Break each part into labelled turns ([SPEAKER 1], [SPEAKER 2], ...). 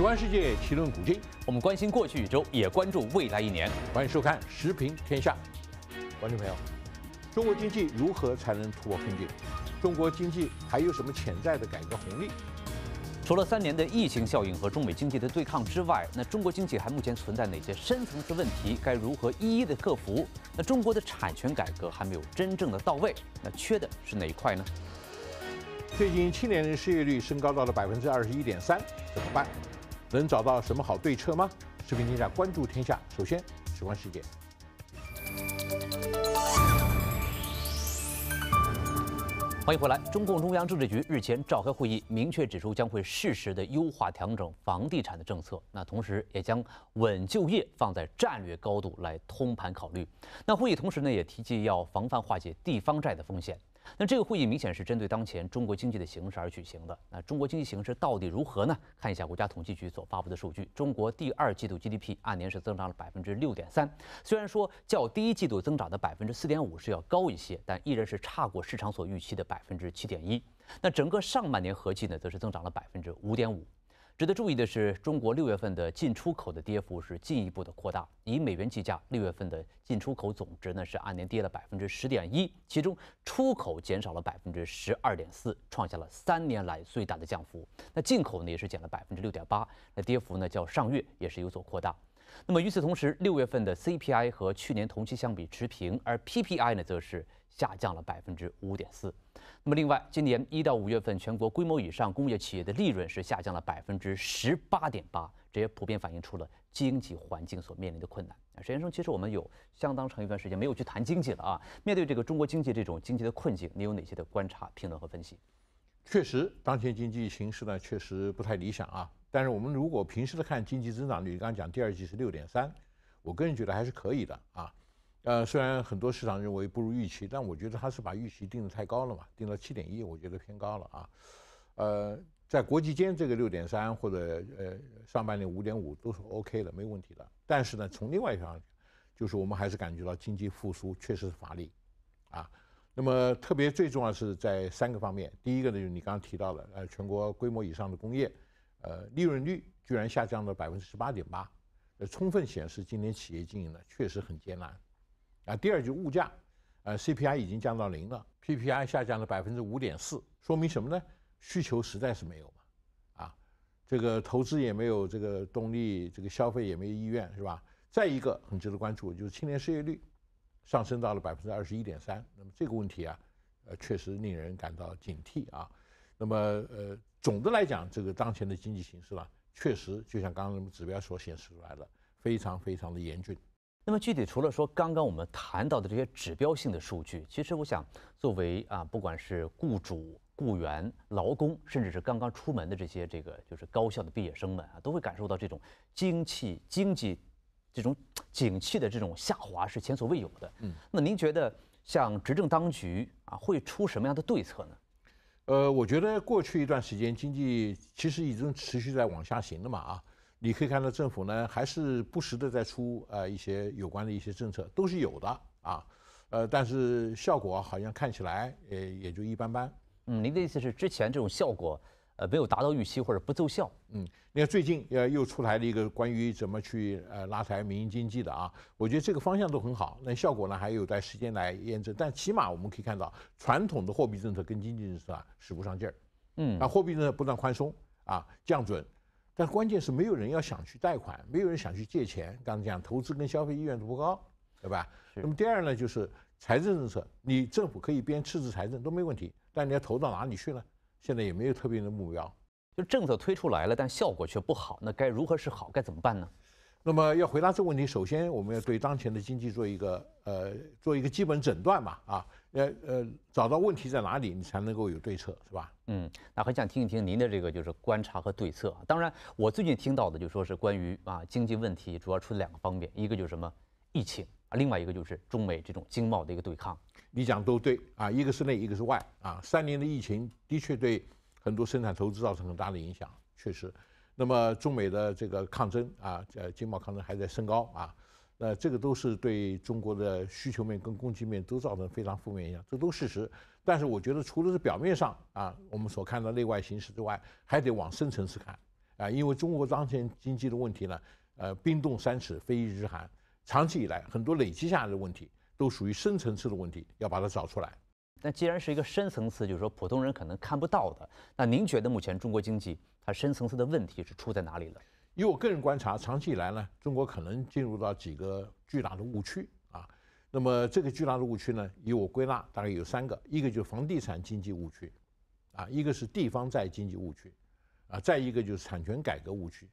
[SPEAKER 1] 奇观世界，奇论古今。我们关心过去一周，也关注未来一年。欢迎收看《时评天下》。观众朋友，中国经济如何才能突破困境？中国经济还有什么潜在的改革红利？除了三年的疫情效应和中美经济的对抗之外，那中国经济还目前存在哪些深层次问题？该如何一一的克服？那中国的产权改革还没有真正的到位，那缺的是哪一块呢？最近青年人失业率升高到了百分之二十一点三，怎么办？
[SPEAKER 2] 能找到什么好对策吗？视频天下关注天下，首先时观世界。
[SPEAKER 1] 欢迎回来。中共中央政治局日前召开会议，明确指出将会适时的优化调整房地产的政策，那同时也将稳就业放在战略高度来通盘考虑。那会议同时呢也提及要防范化解地方债的风险。那这个会议明显是针对当前中国经济的形势而举行的。那中国经济形势到底如何呢？看一下国家统计局所发布的数据，中国第二季度 GDP 按年是增长了百分之六点三，虽然说较第一季度增长的百分之四点五是要高一些，但依然是差过市场所预期的百分之七点一。那整个上半年合计呢，则是增长了百分之五点五。值得注意的是，中国六月份的进出口的跌幅是进一步的扩大。以美元计价，六月份的进出口总值呢是按年跌了百分之十点一，其中出口减少了百分之十二点四，创下了三年来最大的降幅。那进口呢也是减了百分之六点八，那跌幅呢较上月也是有所扩大。那么与此同时，六月份的 CPI 和去年同期相比持平，而 PPI 呢，则是下降了百分之五点四。那么另外，今年一到五月份，全国规模以上工业企业的利润是下降了百分之十八点八，这也普遍反映出了经济环境所面临的困难。史先生，其实我们有相当长一段时间没有去谈经济了啊。面对这个中国经济这种经济的困境，你有哪些的观察、评论和分析？确实，当前经济形势呢，确实不太理想啊。但是我们如果
[SPEAKER 2] 平时的看经济增长率，刚刚讲第二季是六点三，我个人觉得还是可以的啊。呃，虽然很多市场认为不如预期，但我觉得他是把预期定的太高了嘛，定到七点一，我觉得偏高了啊。呃，在国际间这个六点三或者呃上半年五点五都是 OK 的，没有问题的。但是呢，从另外一个方面，就是我们还是感觉到经济复苏确实乏力，啊。那么特别最重要是在三个方面，第一个呢就是你刚刚提到的，呃全国规模以上的工业。呃，利润率居然下降了百分之十八点八，呃，充分显示今年企业经营呢确实很艰难，啊，第二就是物价，呃，CPI 已经降到零了，PPI 下降了百分之五点四，说明什么呢？需求实在是没有嘛，啊，这个投资也没有这个动力，这个消费也没有意愿，是吧？再一个很值得关注，就是青年失业率上升到了百分之二十一点三，那么这个问题啊，呃，确实令人感到警惕啊，那么呃。总的来讲，这个当前的经济形势呢，确实
[SPEAKER 1] 就像刚刚指标所显示出来的，非常非常的严峻。那么具体除了说刚刚我们谈到的这些指标性的数据，其实我想作为啊，不管是雇主、雇员、劳工，甚至是刚刚出门的这些这个就是高校的毕业生们啊，都会感受到这种经济经济这种景气的这种下滑是前所未有的。嗯，那您觉得像执政当局啊，会出什么样的对策呢？呃，我觉得过去一段时间经济其实已经持续在往下行了嘛啊，
[SPEAKER 2] 你可以看到政府呢还是不时的在出呃一些有关的一些政策都是有
[SPEAKER 1] 的啊，呃，但是效果好像看起来也也就一般般。嗯，您的意思是之前这种效果？呃，没有达到预期或者不奏效。嗯，你看最近呃
[SPEAKER 2] 又出台了一个关于怎么去呃拉抬民营经济的啊，我觉得这个方向都很好，那效果呢还有待时间来验证。但起码我们可以看到，传统的货币政策跟经济政策使不上劲儿。嗯，啊，货币政策不断宽松啊降准，但关键是没有人要想去贷款，没有人想去借钱。刚才讲投资跟消费意愿都不高，对吧？那么第二呢就是财政政策，你政府可以编赤字财政都没问题，但你要投到哪里去呢？现在也没有特别的目标，就政策推出来了，但效果却不好，那该如何是好？该怎么办呢？那么要回答这个问题，首先我们要对当前的经济做一个
[SPEAKER 1] 呃做一个基本诊断嘛，啊呃呃找到问题在哪里，你才能够有对策，是吧？嗯，那很想听一听您的这个就是观察和对策。当然，我最近听到的就说是关于啊经济问题主要出两个方面，一个就是什么疫情啊，另外一个就是中美这种经贸的一个对抗。你讲都对啊，一个是内，一个是外啊。三年的疫
[SPEAKER 2] 情的确对很多生产投资造成很大的影响，确实。那么中美的这个抗争啊，呃，经贸抗争还在升高啊，那这个都是对中国的需求面跟供给面都造成非常负面影响，这都是事实。但是我觉得，除了是表面上啊，我们所看到内外形势之外，还得往深层次看啊，因为中国当前经济的问题呢，呃，冰冻三尺非一日寒，长期以来很多累积下来的问
[SPEAKER 1] 题。都属于深层次的问题，要把它找出来。那既然是一个深层次，就是说普通人可能看不到的。那您觉得目前中国经济它深层次的问题是出在哪里了？以我个人观察，长期以来呢，中国可能进入到几个巨大的误区啊。
[SPEAKER 2] 那么这个巨大的误区呢，以我归纳，大概有三个：一个就是房地产经济误区，啊，一个是地方债经济误区，啊，再一个就是产权改革误区。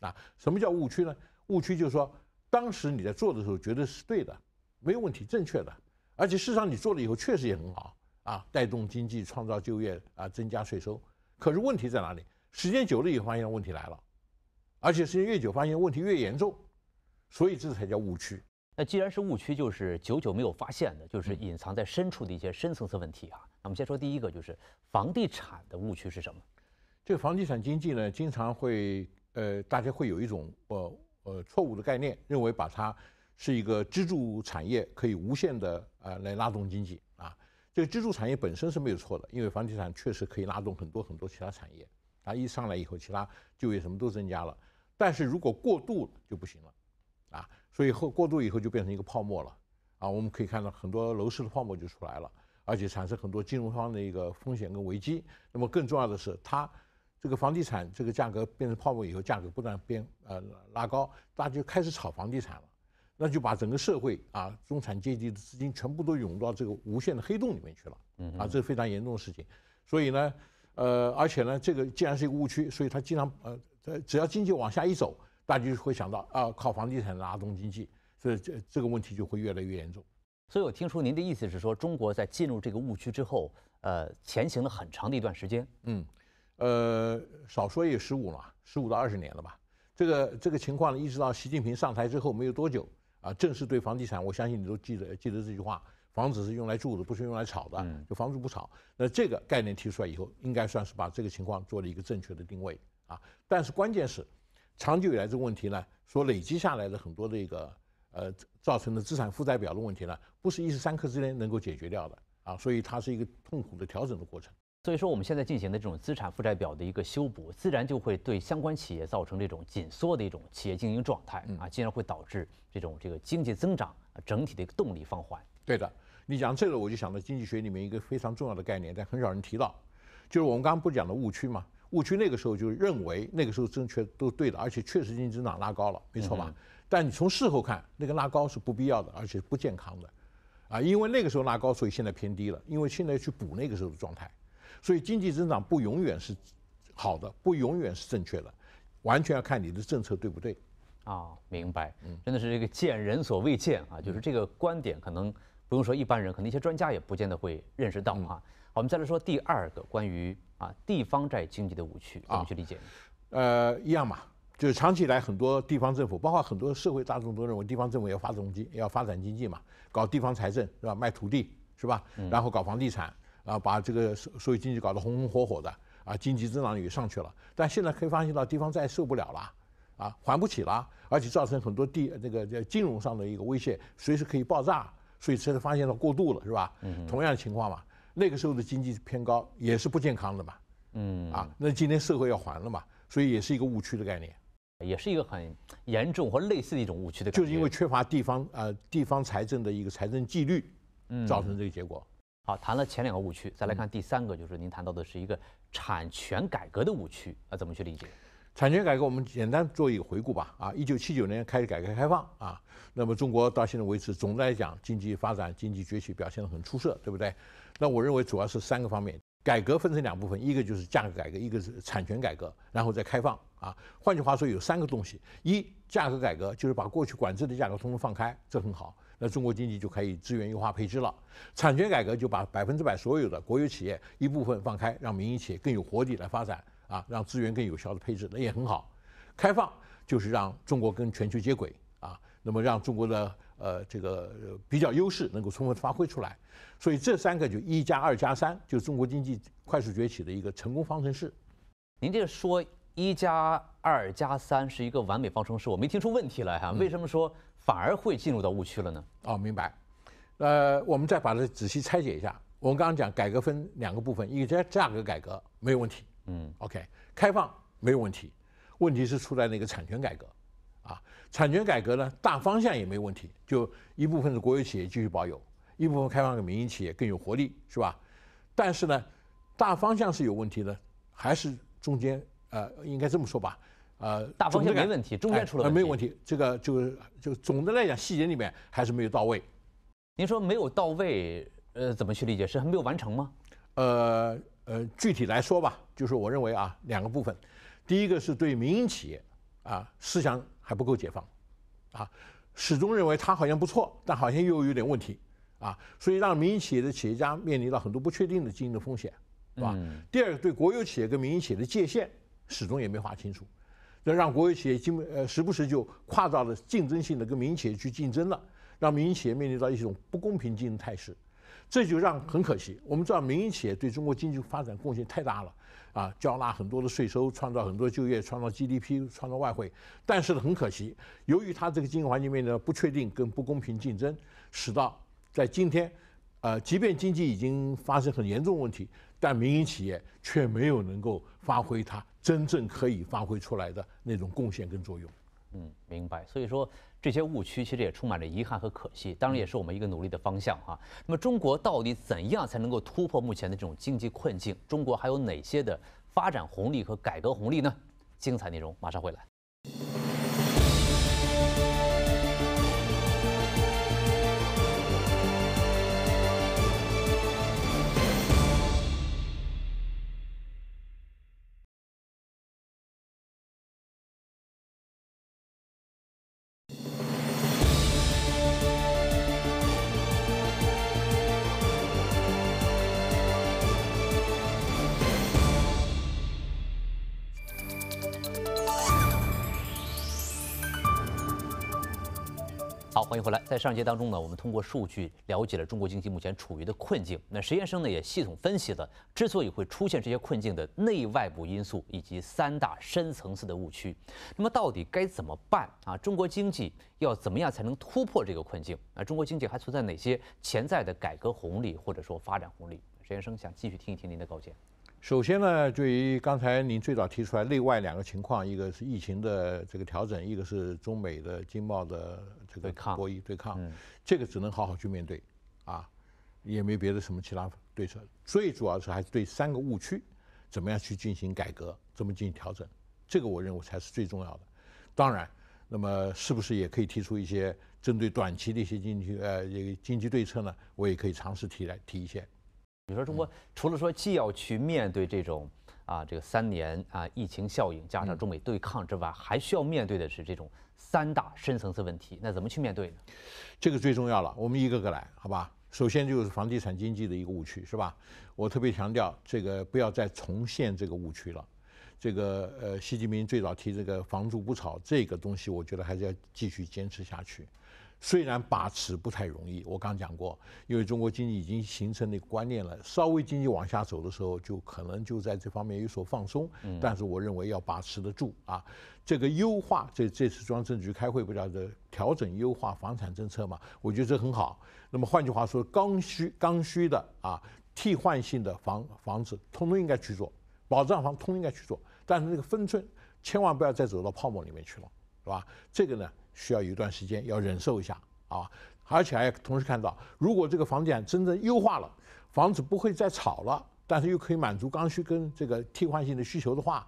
[SPEAKER 2] 啊，什么叫误区呢？误区就是说，当时你在做的时候觉得是对的。没有问题，正确的，而且事实上你做了以后确实也很好啊，带动经济、创造就业啊，增加税收。可是问题在哪里？时间久了以后发现问题来了，而
[SPEAKER 1] 且时间越久，发现问题越严重，所以这才叫误区。那既然是误区，就是久久没有发现的，就是隐藏在深处的一些深层次问题啊。那我们先说第一个，就是房地产的误区是什么？这个房地产经济呢，经常会呃，大
[SPEAKER 2] 家会有一种呃呃错误的概念，认为把它。是一个支柱产业，可以无限的啊来拉动经济啊。这个支柱产业本身是没有错的，因为房地产确实可以拉动很多很多其他产业啊。一上来以后，其他就业什么都增加了。但是如果过度就不行了，啊，所以后过度以后就变成一个泡沫了，啊，我们可以看到很多楼市的泡沫就出来了，而且产生很多金融方的一个风险跟危机。那么更重要的是，它这个房地产这个价格变成泡沫以后，价格不断变呃拉高，大家就开始炒房地产了。那就把整个社会啊，中产阶级的资金全部都涌到这个无限的黑洞里面去了，啊，这是非常严重的事情。所以呢，呃，而且呢，这个既然是一个误区，所以他经常呃，只要经济往下一
[SPEAKER 1] 走，大家就会想到啊，靠房地产拉动经济，所以这这个问题就会越来越严重。所以我听出您的意思是说，中国在进入这个误区之后，呃，前行了很长的一段时间，嗯，呃，少说也有十五嘛，十五到二十年了吧。
[SPEAKER 2] 这个这个情况呢，一直到习近平上台之后没有多久。啊，正是对房地产，我相信你都记得记得这句话，房子是用来住的，不是用来炒的。就房子不炒，那这个概念提出来以后，应该算是把这个情况做了一个正确的定位啊。但是关键是，长久以来这个问题呢，所累积下来的很多的一个呃造成的资产负债表的问
[SPEAKER 1] 题呢，不是一时三刻之间能够解决掉的啊，所以它是一个痛苦的调整的过程。所以说，我们现在进行的这种资产负债表的一个修补，自然就会对相关企业造成这种紧缩的一种企业经营状态啊，进而会导致这种这个经济增长整体的一个动力放缓。对的，你讲这个我就想到经济学里面一个非常重要的概念，但很少人提到，
[SPEAKER 2] 就是我们刚刚不讲的误区嘛。误区那个时候就认为那个时候正确都对的，而且确实经济增长拉高了，没错吧？但你从事后看，那个拉高是不必要的，而且不健康的，啊，因为那个时候拉高，所以现在偏低了，因为现在去补那个时候的状态。所以经济增长不永远是好的，不永远是正确的，完全要看你的政
[SPEAKER 1] 策对不对。啊，明白。真的是这个见人所未见啊，就是这个观点可能不用说一般人，可能一些专家也不见得会认识到啊。我们再来说第二个关于啊地方债经济的误区怎么去理解？呃，一样嘛，就是长
[SPEAKER 2] 期以来很多地方政府，包括很多社会大众都认为地方政府要发动机，要发展经济嘛，搞地方财政是吧，卖土地是吧，然后搞房地产。啊，把这个所所以经济搞得红红火火的，啊，经济增长也上去了。但现在可以发现到地方债受不了了，啊，还不起了，而且造成很多地那个叫金融上的一个威胁，随时可以爆炸。所以现在发现到过度了，是吧？嗯，同样的情况嘛。那个时候的经济偏高也是不健康的嘛。嗯，啊，那今天社会要还了嘛，所以也是一个误区的概念，也
[SPEAKER 1] 是一个很严重或类似的一种误区的就是因为缺乏地方呃地方财政的一个财政纪律，造成这个结果。好，谈了前两个误区，再来看第三个，就是您谈到的是一个产权改革的误区啊，怎么去理解产权改革？我们简单做
[SPEAKER 2] 一个回顾吧啊，一九七九年开始改革开放啊，那么中国到现在为止，总的来讲，经济发展、经济崛起表现得很出色，对不对？那我认为主要是三个方面，改革分成两部分，一个就是价格改革，一个是产权改革，然后再开放啊。换句话说，有三个东西：一、价格改革，就是把过去管制的价格统统放开，这很好。那中国经济就可以资源优化配置了，产权改革就把百分之百所有的国有企业一部分放开，让民营企业更有活力来发展啊，让资源更有效的配置，那也很好。开放就是让中国跟全球接轨啊，那么让中国的呃这个比较优势能够充分发挥出来，所以这三个就一加二加三，就是中国经济快速
[SPEAKER 1] 崛起的一个成功方程式。您这个说。一加二加三是一个完美方程式，我没听出问题来哈。为什么说反而会进入到误区了呢？哦，明白。呃，我们再把它仔细拆解一下。我们刚刚讲改革分两个部分，一个价价
[SPEAKER 2] 格改革没有问题，嗯，OK，开放没有问题。问题是出在那个产权改革，啊，产权改革呢大方向也没有问题，就一部分是国有企业继续保有，一部分开放给民营企业更有活力，是吧？但是呢，大方向是有问题的，还是中间。呃，应该这么说吧，呃，大方向没问题，中间出了没有问
[SPEAKER 1] 题，这个就就总的来讲，细节里面还是没有到位。您说没有到位，呃，怎么去理解？是还没有完成吗？呃呃，
[SPEAKER 2] 具体来说吧，就是我认为啊，两个部分，第一个是对民营企业，啊，思想还不够解放，啊，始终认为它好像不错，但好像又有点问题，啊，所以让民营企业的企业家面临了很多不确定的经营的风险，是吧？第二个对国有企业跟民营企业的界限。始终也没划清楚，那让国有企业经呃时不时就跨到了竞争性的跟民营企业去竞争了，让民营企业面临到一种不公平竞争态势，这就让很可惜。我们知道民营企业对中国经济发展贡献太大了，啊，缴纳很多的税收，创造很多就业，创造 GDP，创造外汇。但是呢，很可惜，由于它这个经营环境面的不确定跟不公平竞争，使到在今天，呃，即便经济已经发生很严重问题，但民营企业却没有能够发挥它。真正可以发挥出来的那种贡献跟作
[SPEAKER 1] 用，嗯，明白。所以说这些误区其实也充满着遗憾和可惜，当然也是我们一个努力的方向啊。那么中国到底怎样才能够突破目前的这种经济困境？中国还有哪些的发展红利和改革红利呢？精彩内容马上会来。回来，在上节当中呢，我们通过数据了解了中国经济目前处于的困境。那石先生呢，也系统分析了之所以会出现这些困境的内外部因素，以及三大深层次的误区。那么，到底该怎么办啊？中国经济要怎么样才能突破这个困境啊？中国经济还存在哪些潜在的改革红利或者说发展红利？石先生想继续听一听您的高见。
[SPEAKER 2] 首先呢，对于刚才您最早提出来内外两个情况，一个是疫情的这个调整，一个是中美的经贸的这个博弈对抗，这个只能好好去面对，啊，也没别的什么其他对策。最主要是还是对三个误区，怎么样去进行改革，怎么进行调整，这个我认为才是最重要的。当然，那么是不是也可以提出一些针对短期的一些经济呃这个经
[SPEAKER 1] 济对策呢？我也可以尝试提来提一些。你说中国除了说既要去面对这种啊这个三年啊疫情效应加上中美对抗之外，还需要面对的是这种三大深层次问题，那怎么去面对呢？这个最重要了，我们一个个
[SPEAKER 2] 来，好吧？首先就是房地产经济的一个误区，是吧？我特别强调这个不要再重现这个误区了。这个呃，习近平最早提这个“房住不炒”这个东西，我觉得还是要继续坚持下去。虽然把持不太容易，我刚讲过，因为中国经济已经形成那个观念了，稍微经济往下走的时候，就可能就在这方面有所放松。但是我认为要把持得住啊，这个优化，这这次中央政局开会不叫做调整优化房产政策嘛？我觉得这很好。那么换句话说，刚需刚需的啊，替换性的房房子通通应该去做，保障房通通应该去做，但是那个分寸千万不要再走到泡沫里面去了，是吧？这个呢？需要有一段时间要忍受一下啊，而且还同时看到，如果这个房地产真正优化了，房子不会再炒了，但是又可以满足刚需跟这个替换性的需求的话，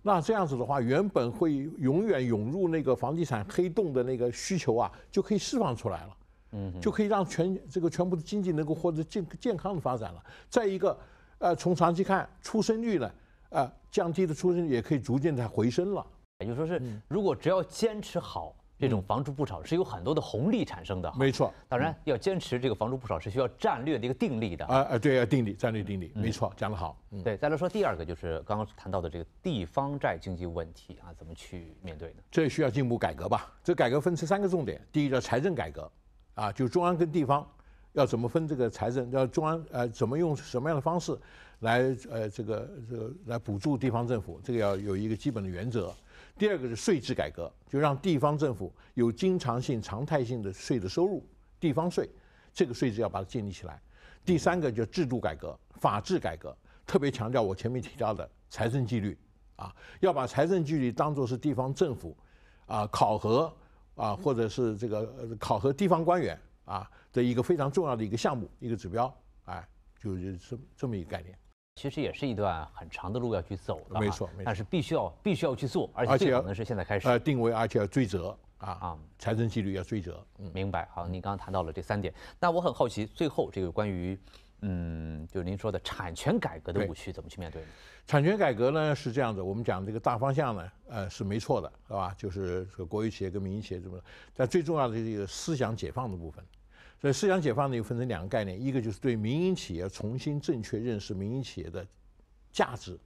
[SPEAKER 2] 那这样子的话，原本会永远涌入那个房地产黑洞的那个需求啊，就可以释放出来了，嗯，就可以让全这个全部的经济能够获得健健康的发展了。再一个，呃，从长期看，出
[SPEAKER 1] 生率呢，呃，降低的出生率也可以逐渐在回升了。也就说是，如果只要坚持好。这种房住不炒是有很多的红利产生的，没错。当然要坚持这个房住不炒是需要战略的一个定力的啊啊，对，要定力，战略定力，没错，讲得好。对，再来说第二个，就是刚刚谈到的这个地方债经济问题啊，怎么去面对呢？这需要进一步改革吧？这改革分成三个重点，第一个财政改革，啊，就中央跟地方
[SPEAKER 2] 要怎么分这个财政，要中央呃怎么用什么样的方式来呃这个这个来补助地方政府，这个要有一个基本的原则。第二个是税制改革，就让地方政府有经常性、常态性的税的收入，地方税，这个税制要把它建立起来。第三个就制度改革、法治改革，特别强调我前面提到的财政纪律，啊，要把财政纪律当做是地方政府，啊，考核，啊，或者是这个考核地方官员，啊的一个非
[SPEAKER 1] 常重要的一个项目、一个指标，哎，就是这这么一个概念。其实也是一段很长的路要去走的，没错，但是必须要必须要去做，而且可能是现在开始，呃，定位，而且要追责啊啊，财政纪律要追责，嗯，明白。好，您刚刚谈到了这三点，那我很好奇，最后这个关于嗯，就是您说的产权改革的误区怎么去面
[SPEAKER 2] 对？呢？产权改革呢是这样子，我们讲这个大方向呢，呃是没错的，是吧？就是这个国有企业跟民营企业怎么，但最重要的这个思想解放的部分。那思想解放呢，又分成两个概念，一个就是对民营企业重新正确认识民营企业的价值，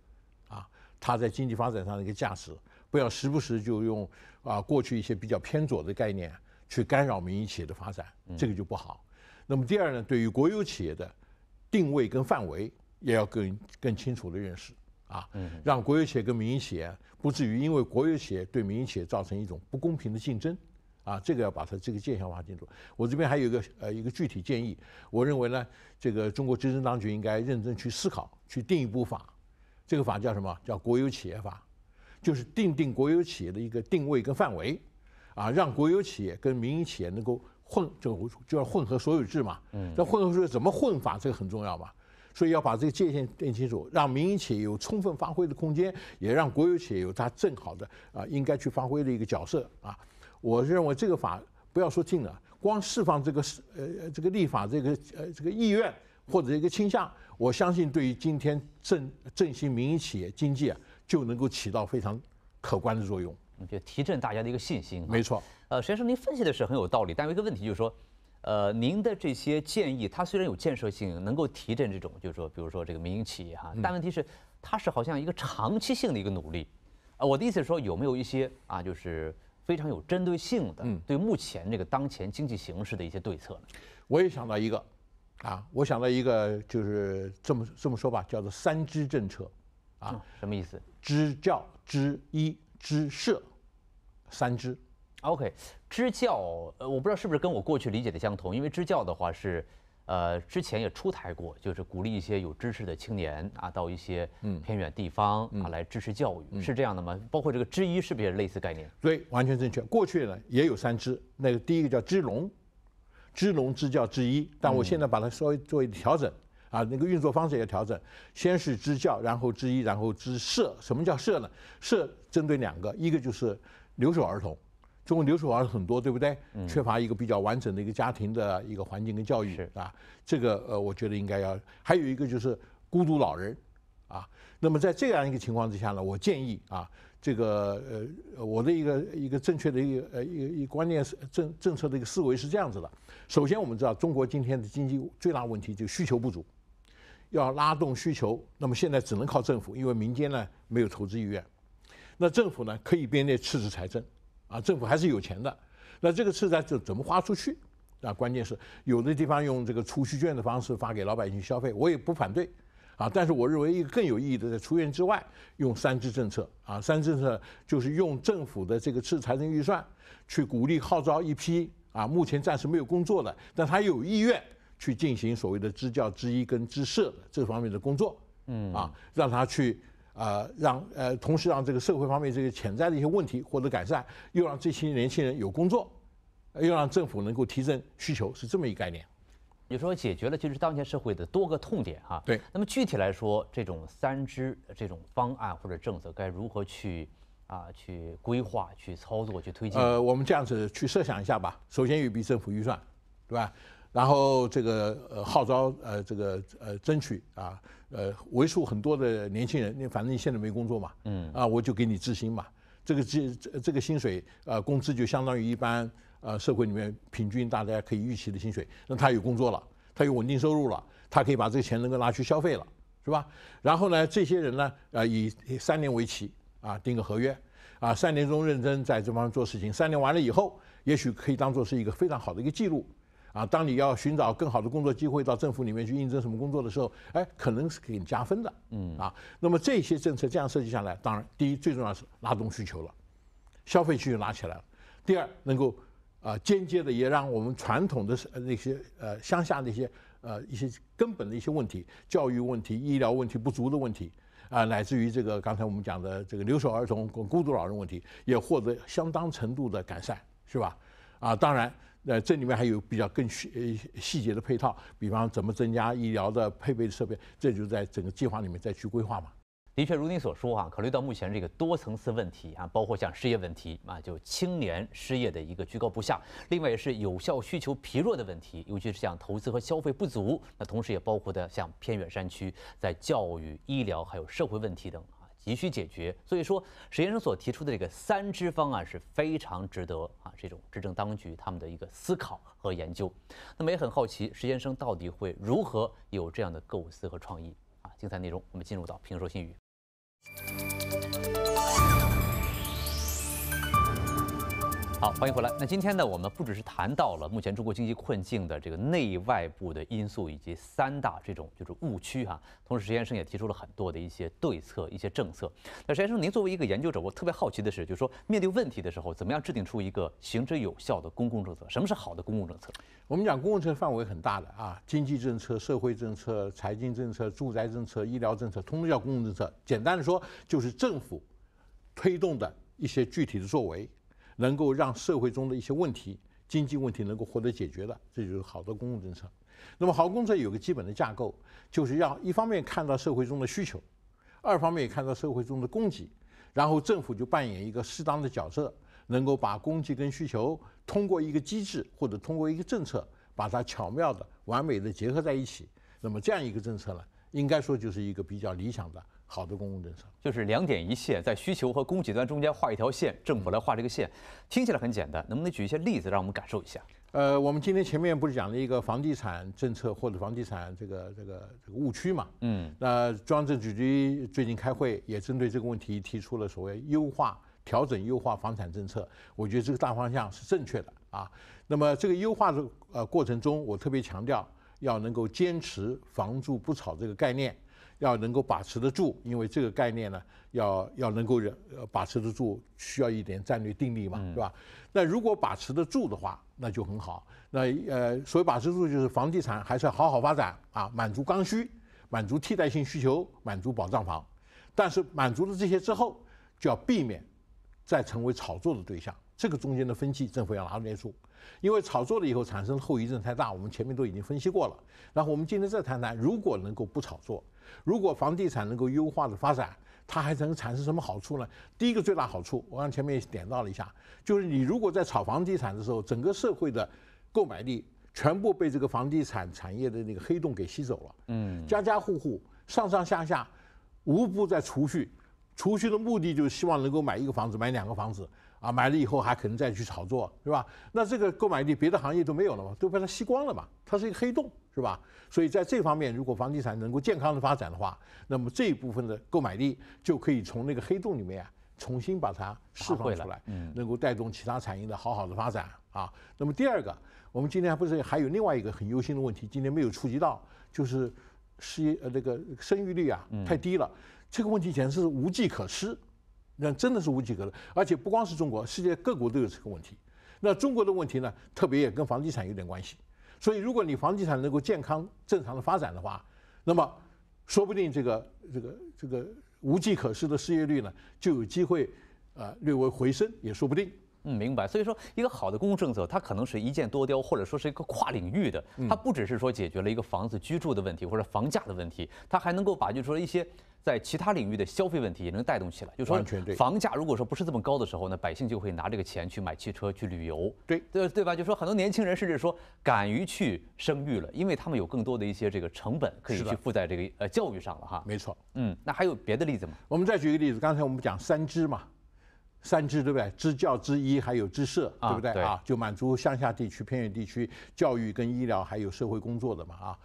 [SPEAKER 2] 啊，它在经济发展上的一个价值，不要时不时就用啊过去一些比较偏左的概念去干扰民营企业的发展，这个就不好。那么第二呢，对于国有企业的定位跟范围，也要更更清楚的认识，啊，让国有企业跟民营企业不至于因为国有企业对民营企业造成一种不公平的竞争。啊，这个要把它这个界限划清楚。我这边还有一个呃一个具体建议，我认为呢，这个中国执政当局应该认真去思考，去定一部法。这个法叫什么叫国有企业法，就是定定国有企业的一个定位跟范围，啊，让国有企业跟民营企业能够混，就就要混合所有制嘛。嗯。那混合所有制怎么混法？这个很重要嘛。所以要把这个界限定清楚，让民营企业有充分发挥的空间，也让国有企业有它正好的啊应该去发挥的一个角色啊。我认为这个法不要说禁了，光释放这个是呃这个立法这个呃这个意愿或者一个倾向，我相信对于今天振振
[SPEAKER 1] 兴民营企业经济啊，就能够起到非常可观的作用，就提振大家的一个信心。没错。呃，徐先生，您分析的是很有道理，但有一个问题就是说，呃，您的这些建议它虽然有建设性，能够提振这种，就是说，比如说这个民营企业哈，但问题是它是好像一个长期性的一个努力。呃，我的意思是说，有没有一些啊，就是。非常有针对性的，嗯，对目前这个当前经济形势的一些对策呢，我也想到一个，啊，我想到一个就是这么这么说吧，叫做“三支”政策，啊，什么意思？支教、支医、支社，三支。OK，支教，呃，我不知道是不是跟我过去理解的相同，因为支教的话是。呃，之前也出台过，就是鼓励一些有知识的青年啊，到一些偏远地方啊来支持教育，是这样的吗？包括这个支医是不是也类似概念？对，完
[SPEAKER 2] 全正确。过去呢也有三支，那个第一个叫支农、支农支教、之一”，但我现在把它稍微做一调整啊，那个运作方式也调整，先是支教，然后支医，然后支社。什么叫社呢？社针对两个，一个就是留守儿童。中国留守儿童很多，对不对？缺乏一个比较完整的一个家庭的一个环境跟教育，啊，这个呃，我觉得应该要。还有一个就是孤独老人，啊，那么在这样一个情况之下呢，我建议啊，这个呃，我的一个一个正确的一个呃一一观念是政政策的一个思维是这样子的：首先我们知道中国今天的经济最大问题就是需求不足，要拉动需求，那么现在只能靠政府，因为民间呢没有投资意愿，那政府呢可以编列赤字财政。啊，政府还是有钱的，那这个次贷怎怎么花出去？啊，关键是有的地方用这个储蓄券的方式发给老百姓消费，我也不反对，啊，但是我认为一个更有意义的，在出院之外，用三支政策，啊，三支政策就是用政府的这个赤财政预算去鼓励号召一批啊，目前暂时没有工作的，但他有意愿去进行所谓的支教、支医跟支社这方面的工作，嗯，啊，让他去。呃，让呃，同时让这个社会方面这个潜在的一些问题获得改善，又
[SPEAKER 1] 让这些年轻人有工作，又让政府能够提振需求，是这么一个概念。你说解决了，就是当前社会的多个痛点哈。对，那么具体来说，这种三支这种方案或者政策该如何去啊，去规划、去操作、去推进？呃，我
[SPEAKER 2] 们这样子去设想一下吧。首先有一笔政府预算，对吧？然后这个呃号召呃这个呃争取啊呃为数很多的年轻人，你反正你现在没工作嘛，嗯啊我就给你资薪嘛，这个这这个薪水呃工资就相当于一般呃社会里面平均大家可以预期的薪水，那他有工作了，他有稳定收入了，他可以把这个钱能够拿去消费了，是吧？然后呢，这些人呢啊以以三年为期啊订个合约啊三年中认真在这方面做事情，三年完了以后，也许可以当做是一个非常好的一个记录。啊，当你要寻找更好的工作机会，到政府里面去应征什么工作的时候，哎，可能是给你加分的，嗯，啊，那么这些政策这样设计下来，当然，第一最重要是拉动需求了，消费需求拉起来了；第二，能够啊间接的也让我们传统的那些呃乡下那些呃一些根本的一些问题，教育问题、医疗问题不足的问题啊，乃至于这个刚才我们讲的这个留守儿童、跟孤独老人问题，也获得相当程度的改善，是吧？啊，当然。那这里面还有比较更细、细节的配
[SPEAKER 1] 套，比方怎么增加医疗的配备设备，这就在整个计划里面再去规划嘛。的确，如您所说哈，考虑到目前这个多层次问题啊，包括像失业问题啊，就青年失业的一个居高不下，另外也是有效需求疲弱的问题，尤其是像投资和消费不足，那同时也包括的像偏远山区在教育、医疗还有社会问题等。急需解决，所以说石先生所提出的这个“三支”方案是非常值得啊，这种执政当局他们的一个思考和研究。那么也很好奇石先生到底会如何有这样的构思和创意啊？精彩内容，我们进入到评说新语。好，欢迎回来。那今天呢，我们不只是谈到了目前中国经济困境的这个内外部的因素，以及三大这种就是误区哈。同时，石先生也提出了很多的一些对策、一些政策。那石先生，您作为一个研究者，我特别好奇的是，就是说面对问题的时候，怎么样制定出一个行之有效的公共政策？什么是好的公共政策？我们讲公共政策范围很大的
[SPEAKER 2] 啊，经济政策、社会政策、财经政策、住宅政策、医疗政策，通通叫公共政策。简单的说，就是政府推动的一些具体的作为。能够让社会中的一些问题、经济问题能够获得解决的，这就是好的公共政策。那么，好公策有个基本的架构，就是让一方面看到社会中的需求，二方面也看到社会中的供给，然后政府就扮演一个适当的角色，能够把供给跟需求通过一个机制或者通过一个政策，把它巧妙的、完美的结合在一起。那么，这样一个政策呢，应该说就是一个比较理想的。好的
[SPEAKER 1] 公共政策就是两点一线，在需求和供给端中间画一条线，政府来画这个线，听起来很简单，能不能举一些例子让我们感受一下？呃，我们今天前面不是讲了一个房地产
[SPEAKER 2] 政策或者房地产这个这个这个误区嘛？嗯，那中央政治局最近开会也针对这个问题提出了所谓优化调整优化房产政策，我觉得这个大方向是正确的啊。那么这个优化的呃过程中，我特别强调要能够坚持房住不炒这个概念。要能够把持得住，因为这个概念呢，要要能够呃把持得住，需要一点战略定力嘛，是吧？那如果把持得住的话，那就很好。那呃，所谓把持住，就是房地产还是要好好发展啊，满足刚需，满足替代性需求，满足保障房。但是满足了这些之后，就要避免再成为炒作的对象。这个中间的分歧，政府要拿捏住，因为炒作了以后产生后遗症太大，我们前面都已经分析过了。然后我们今天再谈谈，如果能够不炒作。如果房地产能够优化的发展，它还能产生什么好处呢？第一个最大好处，我刚才前面点到了一下，就是你如果在炒房地产的时候，整个社会的购买力全部被这个房地产产业的那个黑洞给吸走了。嗯，家家户户上上下下无不在储蓄，储蓄的目的就是希望能够买一个房子，买两个房子啊，买了以后还可能再去炒作，对吧？那这个购买力别的行业都没有了嘛，都被它吸光了嘛，它是一个黑洞。是吧？所以在这方面，如果房地产能够健康的发展的话，那么这一部分的购买力就可以从那个黑洞里面啊，重新把它释放出来，嗯，能够带动其他产业的好好的发展啊。那么第二个，我们今天不是还有另外一个很忧心的问题，今天没有触及到，就是，失业呃那个生育率啊太低了，这个问题简直是无计可施，那真的是无计可施。而且不光是中国，世界各国都有这个问题。那中国的问题呢，特别也跟房地产有点关系。所以，如果你房地产能够健康正常的发展的话，那么，说不定这个这个这个
[SPEAKER 1] 无计可施的失业率呢，就有机会，呃，略微回升也说不定。嗯，明白。所以说，一个好的公共政策，它可能是一箭多雕，或者说是一个跨领域的。它不只是说解决了一个房子居住的问题或者房价的问题，它还能够把就说一些在其他领域的消费问题也能带动起来。就说房价如果说不是这么高的时候呢，百姓就会拿这个钱去买汽车、去旅游。对对对吧？就说很多年轻人甚至说敢于去生育了，因为他们有更多的一些这个成本可以去付在这个呃教育上了哈。没错。嗯，那还有别的例子吗？我们再举一个例子，刚才我们讲三支嘛。三支对不对？支教、支医，还有
[SPEAKER 2] 支社，对不对啊？就满足乡下地区、偏远地区教育、跟医疗，还有社会工作的嘛啊。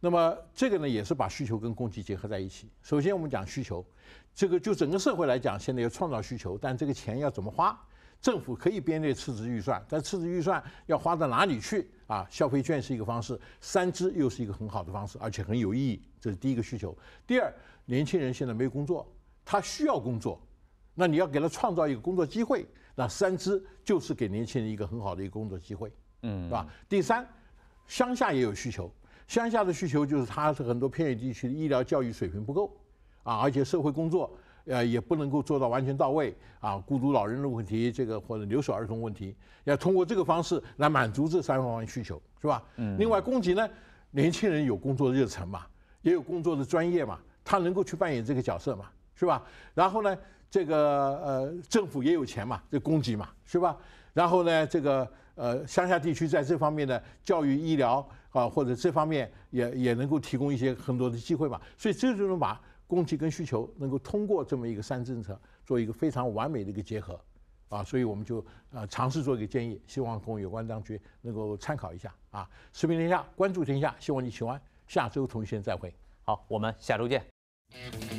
[SPEAKER 2] 那么这个呢，也是把需求跟供给结合在一起。首先我们讲需求，这个就整个社会来讲，现在要创造需求，但这个钱要怎么花？政府可以编列赤字预算，但赤字预算要花到哪里去啊？消费券是一个方式，三支又是一个很好的方式，而且很有意义。这是第一个需求。第二，年轻人现在没工作，他需要工作。那你要给他创造一个工作机会，那三支就是给年轻人一个很好的一个工作机会，嗯，是吧？第三，乡下也有需求，乡下的需求就是它是很多偏远地区的医疗教育水平不够，啊，而且社会工作，呃，也不能够做到完全到位，啊，孤独老人的问题，这个或者留守儿童问题，要通过这个方式来满足这三方面需求，是吧？嗯。另外，供给呢，年轻人有工作热忱嘛，也有工作的专业嘛，他能够去扮演这个角色嘛，是吧？然后呢？这个呃，政府也有钱嘛，这供给嘛，是吧？然后呢，这个呃，乡下地区在这方面的教育、医疗啊，或者这方面也也能够提供一些很多的机会嘛。所以，这就能把供给跟需求能够通过这么一个三政策做一个非常完美的一个结合，啊，所以我们就呃尝试做一个建议，希望供有关当局能够参考一下啊。视频天下，关注天下，希望你喜欢。下周同学再会，好，我们下周见。